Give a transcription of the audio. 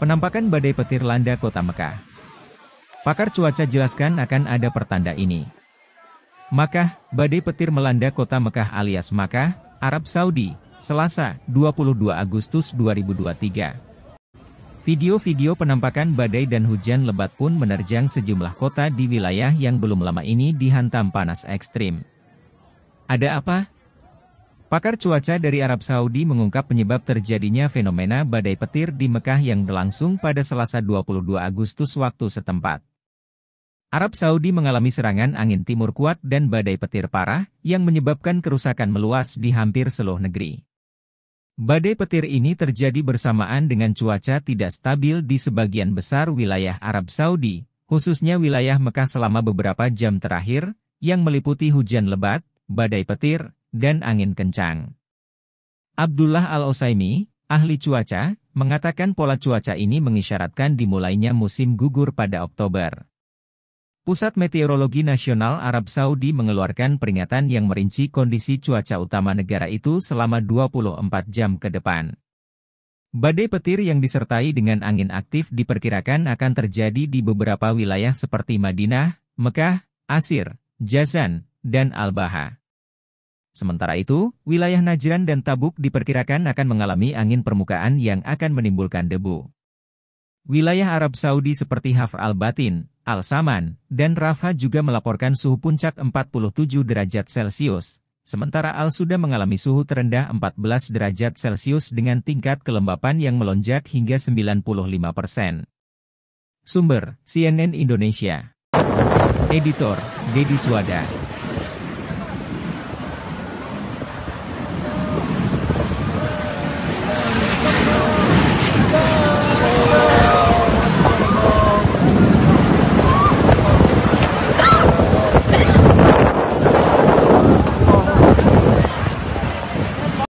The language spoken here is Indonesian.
Penampakan badai petir landa kota Mekah. Pakar cuaca jelaskan akan ada pertanda ini. Makkah, badai petir melanda kota Mekah alias Makkah, Arab Saudi, Selasa, 22 Agustus 2023. Video-video penampakan badai dan hujan lebat pun menerjang sejumlah kota di wilayah yang belum lama ini dihantam panas ekstrim. Ada apa? Pakar cuaca dari Arab Saudi mengungkap penyebab terjadinya fenomena badai petir di Mekah yang berlangsung pada Selasa 22 Agustus waktu setempat. Arab Saudi mengalami serangan angin timur kuat dan badai petir parah yang menyebabkan kerusakan meluas di hampir seluruh negeri. Badai petir ini terjadi bersamaan dengan cuaca tidak stabil di sebagian besar wilayah Arab Saudi, khususnya wilayah Mekah selama beberapa jam terakhir, yang meliputi hujan lebat, badai petir, dan angin kencang. Abdullah Al-Osaimi, ahli cuaca, mengatakan pola cuaca ini mengisyaratkan dimulainya musim gugur pada Oktober. Pusat Meteorologi Nasional Arab Saudi mengeluarkan peringatan yang merinci kondisi cuaca utama negara itu selama 24 jam ke depan. Badai petir yang disertai dengan angin aktif diperkirakan akan terjadi di beberapa wilayah seperti Madinah, Mekah, Asir, Jazan, dan Al-Baha. Sementara itu, wilayah Najran dan Tabuk diperkirakan akan mengalami angin permukaan yang akan menimbulkan debu. Wilayah Arab Saudi seperti Haf al-Batin, Al-Saman, dan Rafah juga melaporkan suhu puncak 47 derajat Celcius, sementara Al-Suda mengalami suhu terendah 14 derajat Celcius dengan tingkat kelembapan yang melonjak hingga 95 persen. Sumber, CNN Indonesia. Editor, Dedi Suwada